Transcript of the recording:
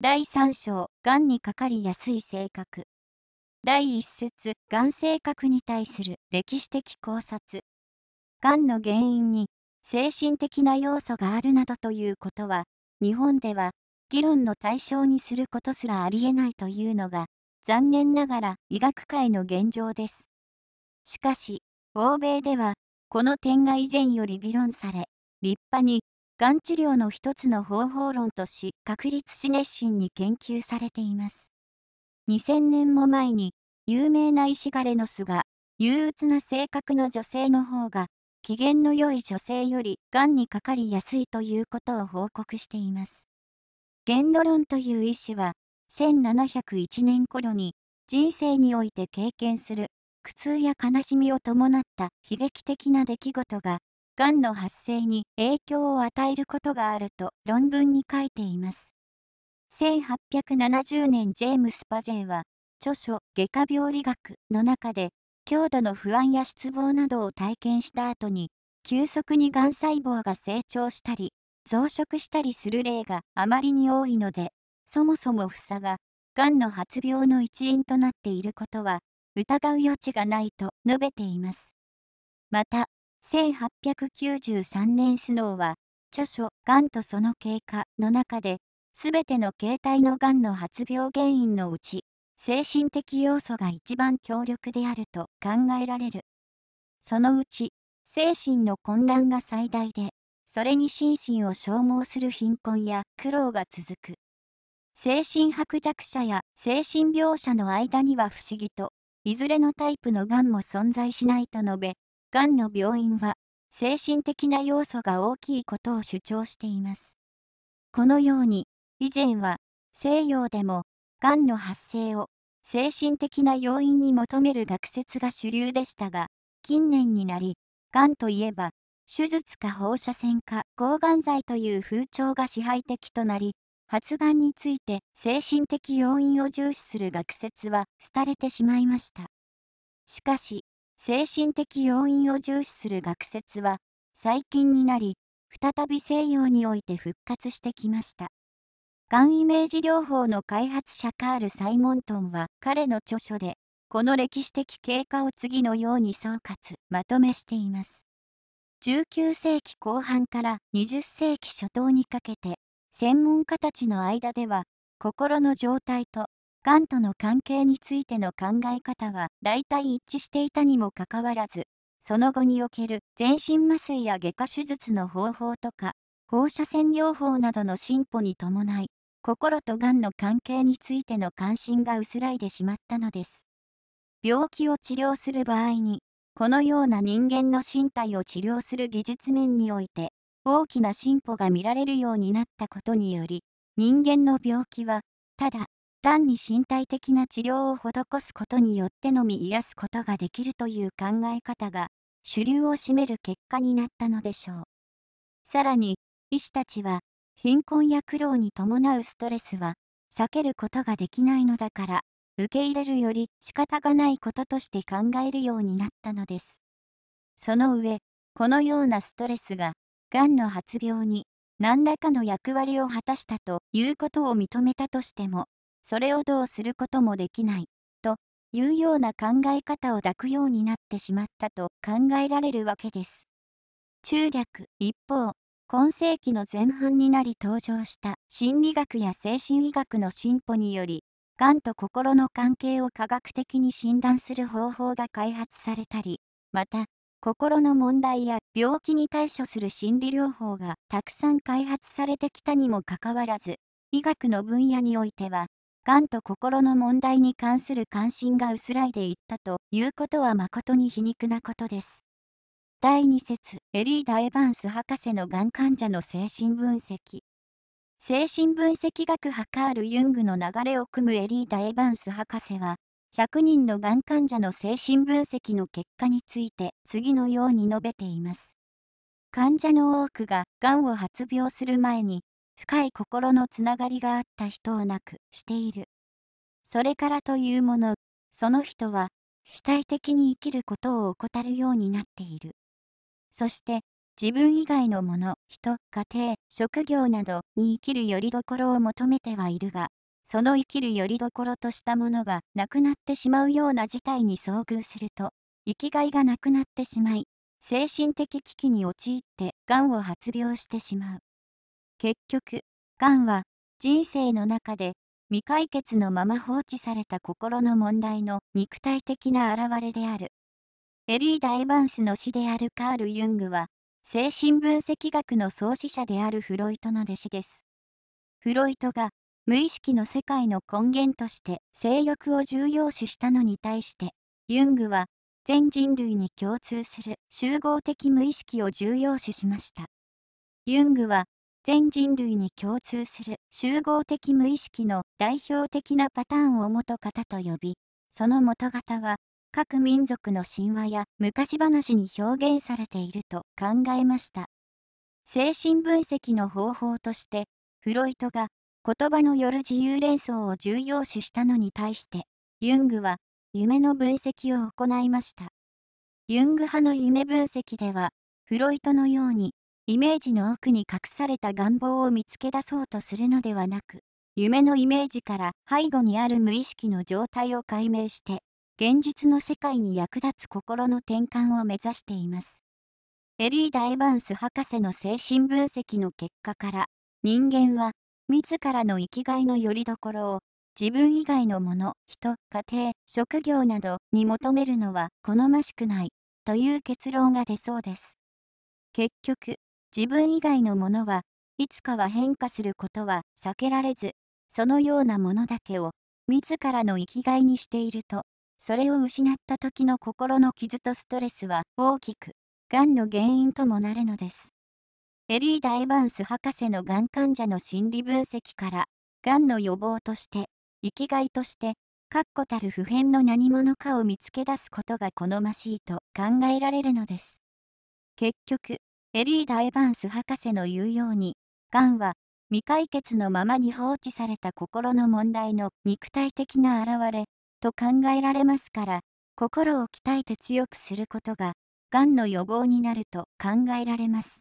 第3章、がんにかかりやすい性格。第1節、ん性格に対する歴史的考察。がんの原因に精神的な要素があるなどということは、日本では議論の対象にすることすらありえないというのが、残念ながら医学界の現状です。しかし、欧米では、この点が以前より議論され、立派にがん治療の一つの方法論とし確立し熱心に研究されています2000年も前に有名な石ガレノスが憂鬱な性格の女性の方が機嫌の良い女性よりがんにかかりやすいということを報告していますゲンドロンという医師は1701年頃に人生において経験する苦痛や悲しみを伴った悲劇的な出来事ががんの発生に影響を与えることがあると論文に書いています。1870年ジェームス・パジェンは著書「外科病理学」の中で強度の不安や失望などを体験した後に急速にがん細胞が成長したり増殖したりする例があまりに多いのでそもそも房ががんの発病の一因となっていることは疑う余地がないと述べています。また1893年スノーは、著書「がんとその経過」の中で、すべての形態のがんの発病原因のうち、精神的要素が一番強力であると考えられる。そのうち、精神の混乱が最大で、それに心身を消耗する貧困や苦労が続く。精神薄弱者や精神病者の間には不思議と、いずれのタイプのがんも存在しないと述べ、がんの病院は、精神的な要素が大きいことを主張しています。このように、以前は、西洋でも、がんの発生を、精神的な要因に求める学説が主流でしたが、近年になり、がんといえば、手術か放射線か抗がん剤という風潮が支配的となり、発がんについて精神的要因を重視する学説は廃れてしまいました。しかし、精神的要因を重視する学説は最近になり再び西洋において復活してきましたがんイメージ療法の開発者カール・サイモントンは彼の著書でこの歴史的経過を次のように総括まとめしています19世紀後半から20世紀初頭にかけて専門家たちの間では心の状態とがんとの関係についての考え方は大体一致していたにもかかわらず、その後における全身麻酔や外科手術の方法とか、放射線療法などの進歩に伴い、心とがんの関係についての関心が薄らいでしまったのです。病気を治療する場合に、このような人間の身体を治療する技術面において、大きな進歩が見られるようになったことにより、人間の病気は、ただ単に身体的な治療を施すことによってのみ癒すことができるという考え方が主流を占める結果になったのでしょう。さらに、医師たちは、貧困や苦労に伴うストレスは、避けることができないのだから、受け入れるより仕方がないこととして考えるようになったのです。その上、このようなストレスが、がんの発病に何らかの役割を果たしたということを認めたとしても、それをどうすることもできない、というような考え方を抱くようになってしまったと考えられるわけです。中略一方、今世紀の前半になり登場した心理学や精神医学の進歩により、がんと心の関係を科学的に診断する方法が開発されたり、また、心の問題や病気に対処する心理療法がたくさん開発されてきたにもかかわらず、医学の分野においてはがんと心の問題に関する関心が薄らいでいったということは誠に皮肉なことです。第2節エリーダ・エヴァンス博士のがん患者の精神分析精神分析学派カール・ユングの流れを組むエリーダ・エヴァンス博士は100人のがん患者の精神分析の結果について次のように述べています患者の多くががんを発病する前に深い心のつながりがあった人を亡くしているそれからというもの、その人は主体的に生きることを怠るようになっている。そして、自分以外のもの、人、家庭、職業などに生きるよりどころを求めてはいるが、その生きるよりどころとしたものがなくなってしまうような事態に遭遇すると、生きがいがなくなってしまい、精神的危機に陥って、がんを発病してしまう。結局、がんは人生の中で未解決のまま放置された心の問題の肉体的な現れである。エリーダ・エヴァンスの死であるカール・ユングは、精神分析学の創始者であるフロイトの弟子です。フロイトが無意識の世界の根源として性欲を重要視したのに対して、ユングは全人類に共通する集合的無意識を重要視しました。ユングは全人類に共通する集合的無意識の代表的なパターンを元型と呼び、その元型は各民族の神話や昔話に表現されていると考えました。精神分析の方法として、フロイトが言葉のよる自由連想を重要視したのに対して、ユングは夢の分析を行いました。ユング派の夢分析では、フロイトのようにイメージの奥に隠された願望を見つけ出そうとするのではなく、夢のイメージから背後にある無意識の状態を解明して、現実の世界に役立つ心の転換を目指しています。エリーダ・エヴァンス博士の精神分析の結果から、人間は自らの生きがいの拠り所を自分以外のもの、人、家庭、職業などに求めるのは好ましくないという結論が出そうです。結局、自分以外のものはいつかは変化することは避けられず、そのようなものだけを自らの生きがいにしていると、それを失った時の心の傷とストレスは大きく、がんの原因ともなるのです。エリーダ・エヴァンス博士のがん患者の心理分析から、がんの予防として、生きがいとして、確固たる普遍の何者かを見つけ出すことが好ましいと考えられるのです。結局、エリー・ダイバンス博士の言うように、がんは未解決のままに放置された心の問題の肉体的な現れと考えられますから、心を鍛えて強くすることが、がんの予防になると考えられます。